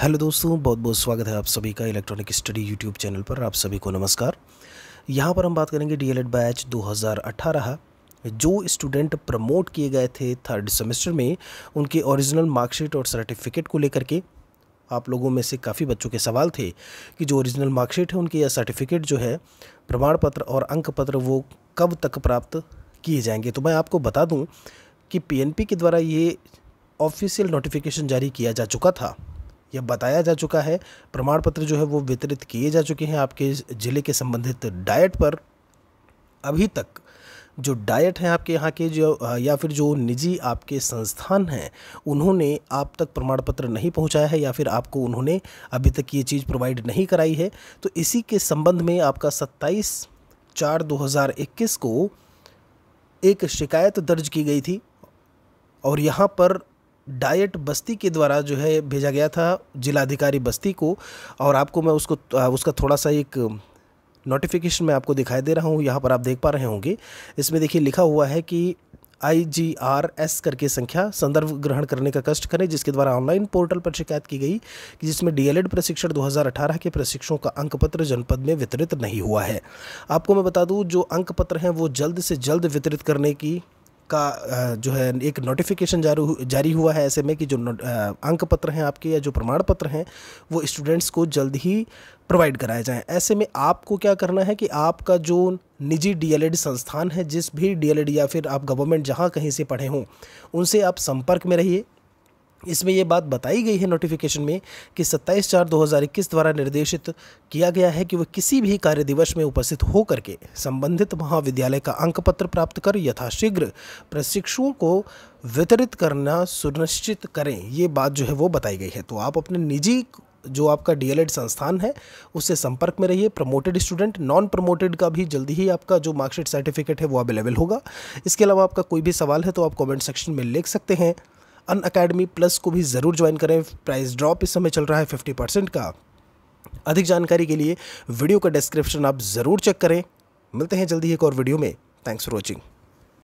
hello दोस्तों बहुत बहुत स्वागत है आप सभी का इलेक्ट्रॉनिक स्टडी यूट्यूब चैनल पर आप सभी को नमस्कार यहाँ पर हम बात करेंगे डीएलएड बैच 2018 जो स्टूडेंट प्रमोट किए गए थे थर्ड सेमेस्टर में उनके ओरिजिनल मार्कशीट और सर्टिफिकेट को लेकर के आप लोगों में से काफ़ी बच्चों के सवाल थे कि जो ओरिजिनल मार्कशीट है उनके या सर्टिफिकेट जो है प्रमाण पत्र और अंक पत्र वो कब तक प्राप्त किए जाएंगे तो मैं आपको बता दूँ कि पीएनपी के द्वारा ये ऑफिशियल नोटिफिकेशन जारी किया जा चुका था यह बताया जा चुका है प्रमाण पत्र जो है वो वितरित किए जा चुके हैं आपके ज़िले के संबंधित डाइट पर अभी तक जो डाइट हैं आपके यहाँ के जो या फिर जो निजी आपके संस्थान हैं उन्होंने आप तक प्रमाण पत्र नहीं पहुँचाया है या फिर आपको उन्होंने अभी तक ये चीज़ प्रोवाइड नहीं कराई है तो इसी के संबंध में आपका 27 चार 2021 को एक शिकायत दर्ज की गई थी और यहाँ पर डाइट बस्ती के द्वारा जो है भेजा गया था जिलाधिकारी बस्ती को और आपको मैं उसको उसका थोड़ा सा एक नोटिफिकेशन मैं आपको दिखाई दे रहा हूँ यहाँ पर आप देख पा रहे होंगे इसमें देखिए लिखा हुआ है कि आई जी आर एस करके संख्या संदर्भ ग्रहण करने का कष्ट करें जिसके द्वारा ऑनलाइन पोर्टल पर शिकायत की गई कि जिसमें डीएलएड प्रशिक्षण 2018 के प्रशिक्षकों का अंक पत्र जनपद में वितरित नहीं हुआ है आपको मैं बता दूं जो अंक पत्र हैं वो जल्द से जल्द वितरित करने की का जो है एक नोटिफिकेशन जारी हुआ है ऐसे में कि जो अंक पत्र हैं आपके या जो प्रमाण पत्र हैं वो स्टूडेंट्स को जल्द ही प्रोवाइड कराए जाएं ऐसे में आपको क्या करना है कि आपका जो निजी डीएलएड संस्थान है जिस भी डीएलएड या फिर आप गवर्नमेंट जहाँ कहीं से पढ़े हों उनसे आप संपर्क में रहिए इसमें यह बात बताई गई है नोटिफिकेशन में कि 27 चार 2021 द्वारा निर्देशित किया गया है कि वह किसी भी कार्य दिवस में उपस्थित होकर के संबंधित महाविद्यालय का अंक पत्र प्राप्त कर यथाशीघ्र प्रशिक्षुओं को वितरित करना सुनिश्चित करें ये बात जो है वो बताई गई है तो आप अपने निजी जो आपका डी संस्थान है उससे संपर्क में रहिए प्रमोटेड स्टूडेंट नॉन प्रमोटेड का भी जल्दी ही आपका जो मार्कशीट सर्टिफिकेट है वो अवेलेबल होगा इसके अलावा आपका कोई भी सवाल है तो आप कमेंट सेक्शन में लिख सकते हैं अन अकेडमी प्लस को भी ज़रूर ज्वाइन करें प्राइस ड्रॉप इस समय चल रहा है फिफ्टी परसेंट का अधिक जानकारी के लिए वीडियो का डिस्क्रिप्शन आप ज़रूर चेक करें मिलते हैं जल्दी एक और वीडियो में थैंक्स फॉर वॉचिंग